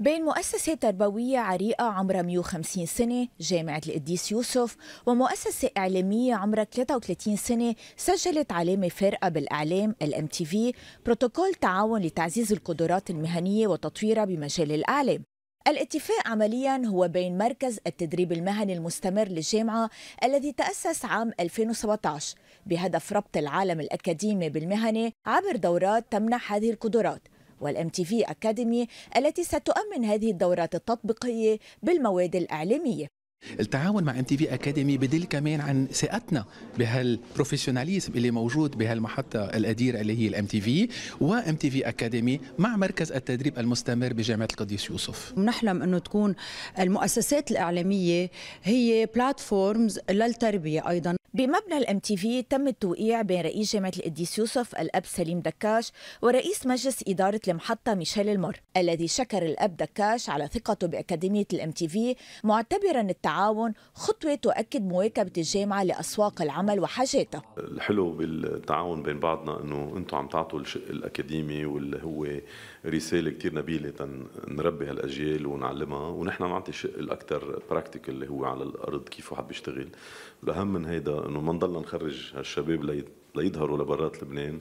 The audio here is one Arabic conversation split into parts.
بين مؤسسة تربوية عريقة عمرها 150 سنة جامعة القديس يوسف ومؤسسة إعلامية عمرها 33 سنة سجلت علامة فارقة بالإعلام الام تي في بروتوكول تعاون لتعزيز القدرات المهنية وتطويرها بمجال الإعلام الاتفاق عمليا هو بين مركز التدريب المهني المستمر للجامعة الذي تأسس عام 2017 بهدف ربط العالم الأكاديمي بالمهنة عبر دورات تمنح هذه القدرات والام تي في اكاديمي التي ستؤمن هذه الدورات التطبيقيه بالمواد الاعلاميه التعاون مع ام تي في اكاديمي بدل كمان عن ثقتنا بهالبروفيشناليزم اللي موجود بهالمحطه القديره اللي هي الام تي في وام تي في اكاديمي مع مركز التدريب المستمر بجامعه القديس يوسف بنحلم انه تكون المؤسسات الاعلاميه هي بلاتفورمز للتربيه ايضا بمبنى الام تي في تم التوقيع بين رئيس جامعه القديس يوسف الاب سليم دكاش ورئيس مجلس اداره المحطه ميشيل المر الذي شكر الاب دكاش على ثقته باكاديميه الام تي في معتبرا التعاون خطوه تؤكد مواكبه الجامعه لاسواق العمل وحاجاتها. الحلو بالتعاون بين بعضنا انه انتم عم تعطوا الشق الاكاديمي واللي هو رساله كثير نبيله نربي هالاجيال ونعلمها ونحن نعطي الشق الاكثر براكتيكال اللي هو على الارض كيف واحد بيشتغل الاهم من هيدا انه ما نضلنا نخرج هالشباب ليظهروا لبرات لبنان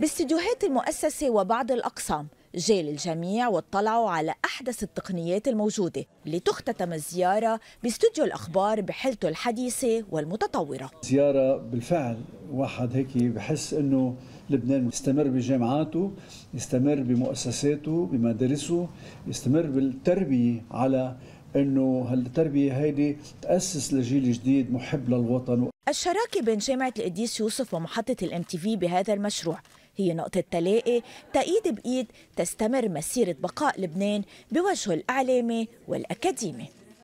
باستديوهات المؤسسة وبعض الأقسام جال الجميع واطلعوا على أحدث التقنيات الموجودة لتختتم الزيارة باستوديو الأخبار بحلته الحديثة والمتطورة زيارة بالفعل واحد هيك بحس أنه لبنان يستمر بجامعاته يستمر بمؤسساته بمدارسه يستمر بالتربية على انه هالتربيه هيدي تاسس لجيل جديد محب للوطن الشراكه بين جامعه القديس يوسف ومحطه الام تي في بهذا المشروع هي نقطة تلاقي تأيد بإيد تستمر مسيرة بقاء لبنان بوجهه الإعلامي والأكاديمي